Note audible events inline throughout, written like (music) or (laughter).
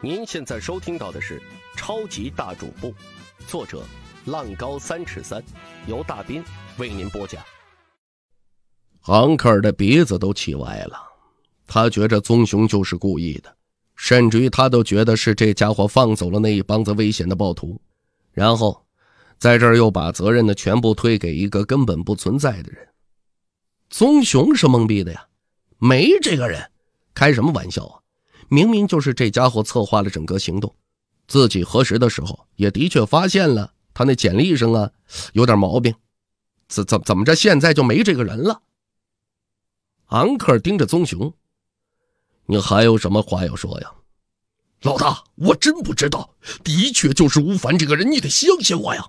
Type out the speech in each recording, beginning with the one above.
您现在收听到的是《超级大主播》，作者浪高三尺三，由大斌为您播讲。昂克尔的鼻子都气歪了，他觉着棕熊就是故意的，甚至于他都觉得是这家伙放走了那一帮子危险的暴徒，然后在这儿又把责任呢全部推给一个根本不存在的人。棕熊是懵逼的呀，没这个人，开什么玩笑啊！明明就是这家伙策划了整个行动，自己核实的时候也的确发现了他那简历上啊有点毛病，怎怎怎么着现在就没这个人了？昂克盯着棕熊，你还有什么话要说呀？老大，我真不知道，的确就是吴凡这个人，你得相信我呀！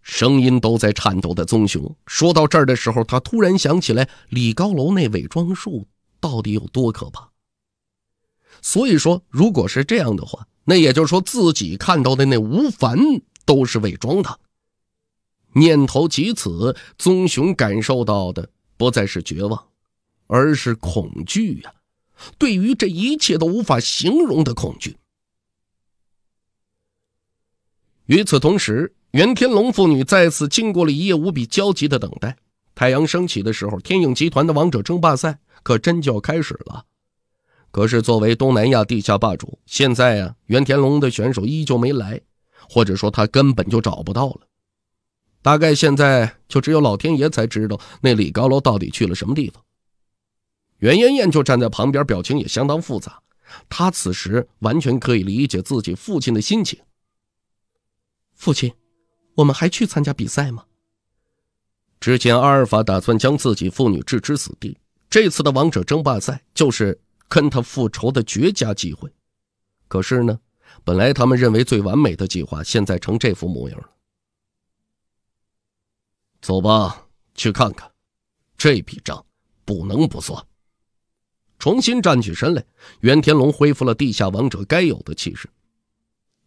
声音都在颤抖的棕熊说到这儿的时候，他突然想起来李高楼那伪装术到底有多可怕。所以说，如果是这样的话，那也就是说，自己看到的那吴凡都是伪装的。念头及此，棕熊感受到的不再是绝望，而是恐惧呀，对于这一切都无法形容的恐惧。与此同时，袁天龙父女再次经过了一夜无比焦急的等待。太阳升起的时候，天影集团的王者争霸赛可真就要开始了。可是，作为东南亚地下霸主，现在啊，袁天龙的选手依旧没来，或者说他根本就找不到了。大概现在就只有老天爷才知道那李高楼到底去了什么地方。袁妍妍就站在旁边，表情也相当复杂。她此时完全可以理解自己父亲的心情。父亲，我们还去参加比赛吗？之前阿尔法打算将自己父女置之死地。这次的王者争霸赛就是。跟他复仇的绝佳机会，可是呢，本来他们认为最完美的计划，现在成这副模样了。走吧，去看看，这笔账不能不算。重新站起身来，袁天龙恢复了地下王者该有的气势。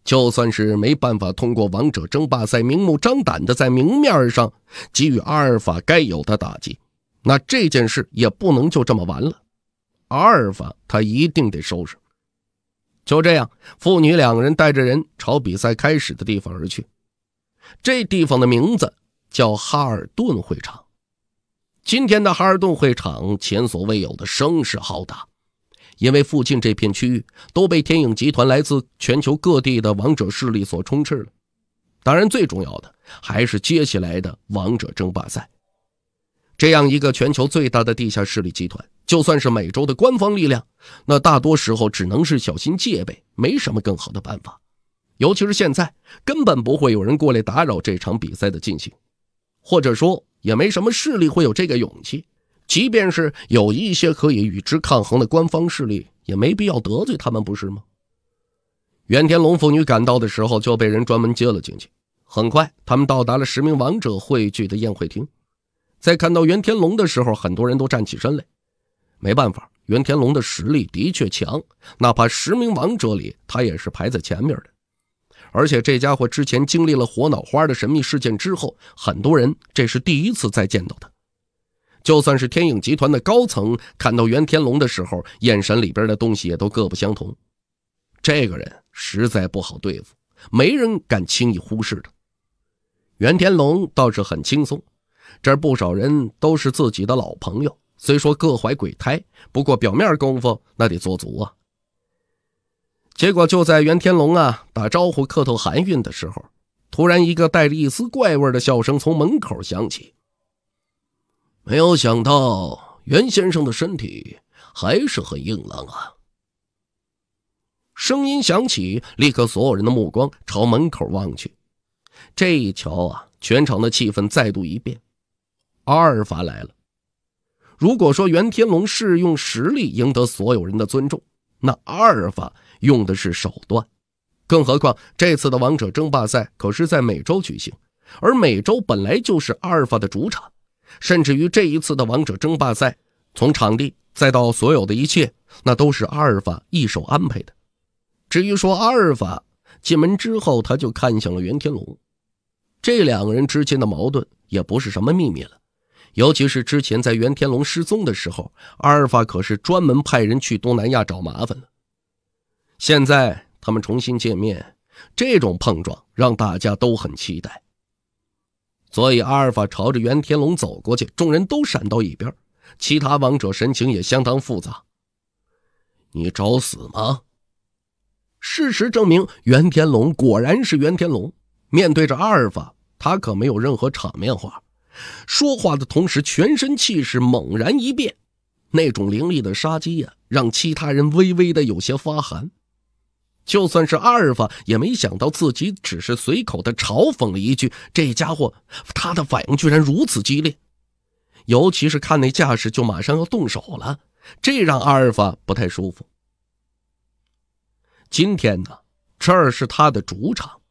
就算是没办法通过王者争霸赛明目张胆的在明面上给予阿尔法该有的打击，那这件事也不能就这么完了。阿尔法，他一定得收拾。就这样，父女两个人带着人朝比赛开始的地方而去。这地方的名字叫哈尔顿会场。今天的哈尔顿会场前所未有的声势浩大，因为附近这片区域都被天影集团来自全球各地的王者势力所充斥了。当然，最重要的还是接下来的王者争霸赛。这样一个全球最大的地下势力集团，就算是美洲的官方力量，那大多时候只能是小心戒备，没什么更好的办法。尤其是现在，根本不会有人过来打扰这场比赛的进行，或者说，也没什么势力会有这个勇气。即便是有一些可以与之抗衡的官方势力，也没必要得罪他们，不是吗？袁天龙父女赶到的时候，就被人专门接了进去。很快，他们到达了十名王者汇聚的宴会厅。在看到袁天龙的时候，很多人都站起身来。没办法，袁天龙的实力的确强，哪怕十名王者里，他也是排在前面的。而且这家伙之前经历了火脑花的神秘事件之后，很多人这是第一次再见到他。就算是天影集团的高层看到袁天龙的时候，眼神里边的东西也都各不相同。这个人实在不好对付，没人敢轻易忽视他。袁天龙倒是很轻松。这不少人都是自己的老朋友，虽说各怀鬼胎，不过表面功夫那得做足啊。结果就在袁天龙啊打招呼、磕头、寒韵的时候，突然一个带着一丝怪味的笑声从门口响起。没有想到，袁先生的身体还是很硬朗啊！声音响起，立刻所有人的目光朝门口望去。这一瞧啊，全场的气氛再度一变。阿尔法来了。如果说袁天龙是用实力赢得所有人的尊重，那阿尔法用的是手段。更何况这次的王者争霸赛可是在美洲举行，而美洲本来就是阿尔法的主场。甚至于这一次的王者争霸赛，从场地再到所有的一切，那都是阿尔法一手安排的。至于说阿尔法进门之后，他就看向了袁天龙，这两个人之间的矛盾也不是什么秘密了。尤其是之前在袁天龙失踪的时候，阿尔法可是专门派人去东南亚找麻烦了。现在他们重新见面，这种碰撞让大家都很期待。所以阿尔法朝着袁天龙走过去，众人都闪到一边，其他王者神情也相当复杂。你找死吗？事实证明，袁天龙果然是袁天龙。面对着阿尔法，他可没有任何场面话。说话的同时，全身气势猛然一变，那种凌厉的杀机呀，让其他人微微的有些发寒。就算是阿尔法，也没想到自己只是随口的嘲讽了一句，这家伙他的反应居然如此激烈，尤其是看那架势，就马上要动手了，这让阿尔法不太舒服。今天呢，这儿是他的主场，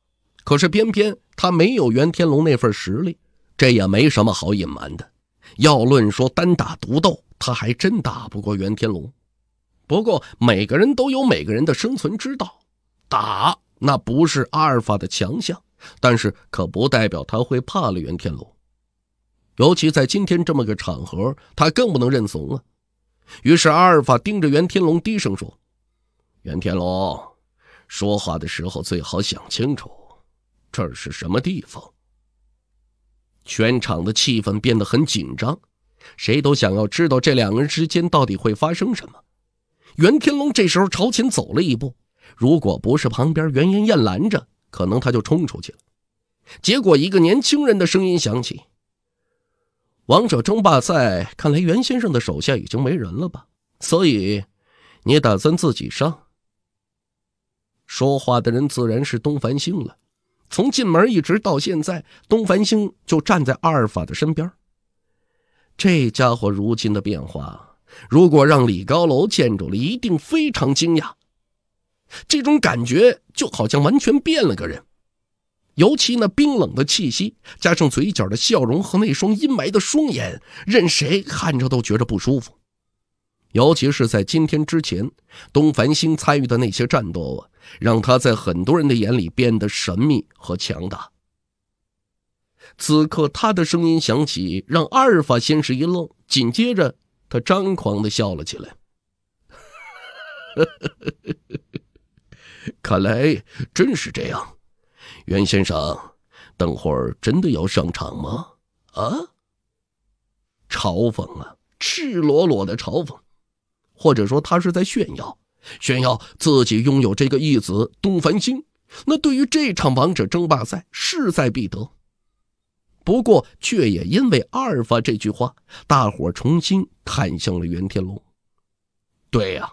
可是偏偏他没有袁天龙那份实力。这也没什么好隐瞒的。要论说单打独斗，他还真打不过袁天龙。不过每个人都有每个人的生存之道，打那不是阿尔法的强项，但是可不代表他会怕了袁天龙。尤其在今天这么个场合，他更不能认怂啊！于是阿尔法盯着袁天龙，低声说：“袁天龙，说话的时候最好想清楚，这儿是什么地方。”全场的气氛变得很紧张，谁都想要知道这两个人之间到底会发生什么。袁天龙这时候朝前走了一步，如果不是旁边袁英燕拦着，可能他就冲出去了。结果，一个年轻人的声音响起：“王者争霸赛，看来袁先生的手下已经没人了吧？所以，你打算自己上？”说话的人自然是东繁星了。从进门一直到现在，东繁星就站在阿尔法的身边。这家伙如今的变化，如果让李高楼见着了，一定非常惊讶。这种感觉就好像完全变了个人，尤其那冰冷的气息，加上嘴角的笑容和那双阴霾的双眼，任谁看着都觉着不舒服。尤其是在今天之前，东凡星参与的那些战斗啊，让他在很多人的眼里变得神秘和强大。此刻他的声音响起，让阿尔法先是一愣，紧接着他张狂的笑了起来：“ (laughs) 看来真是这样，袁先生，等会儿真的要上场吗？”啊！嘲讽啊，赤裸裸的嘲讽！或者说他是在炫耀，炫耀自己拥有这个义子东繁星。那对于这场王者争霸赛，势在必得。不过，却也因为阿尔法这句话，大伙重新看向了袁天龙。对呀，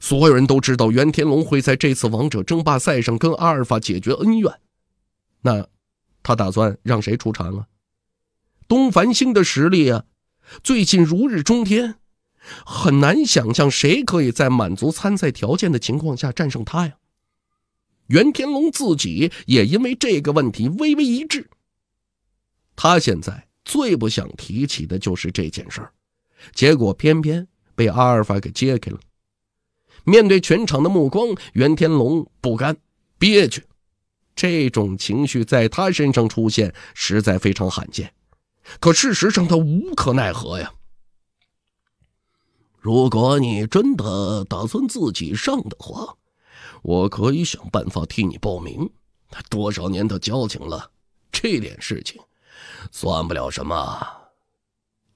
所有人都知道袁天龙会在这次王者争霸赛上跟阿尔法解决恩怨。那，他打算让谁出场啊？东繁星的实力啊，最近如日中天。很难想象谁可以在满足参赛条件的情况下战胜他呀！袁天龙自己也因为这个问题微微一滞。他现在最不想提起的就是这件事儿，结果偏偏被阿尔法给揭开了。面对全场的目光，袁天龙不甘、憋屈，这种情绪在他身上出现实在非常罕见。可事实上，他无可奈何呀。如果你真的打算自己上的话，我可以想办法替你报名。多少年的交情了，这点事情算不了什么。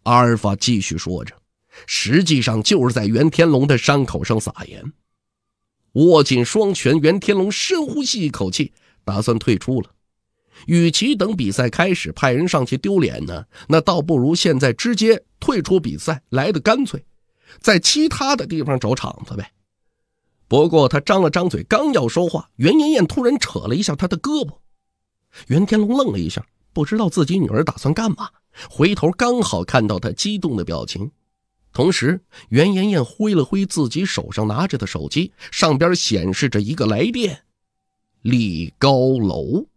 阿尔法继续说着，实际上就是在袁天龙的伤口上撒盐。握紧双拳，袁天龙深呼吸一口气，打算退出了。与其等比赛开始派人上去丢脸呢，那倒不如现在直接退出比赛来的干脆。在其他的地方找场子呗。不过他张了张嘴，刚要说话，袁妍妍突然扯了一下他的胳膊。袁天龙愣了一下，不知道自己女儿打算干嘛。回头刚好看到他激动的表情，同时袁妍妍挥了挥自己手上拿着的手机，上边显示着一个来电：李高楼。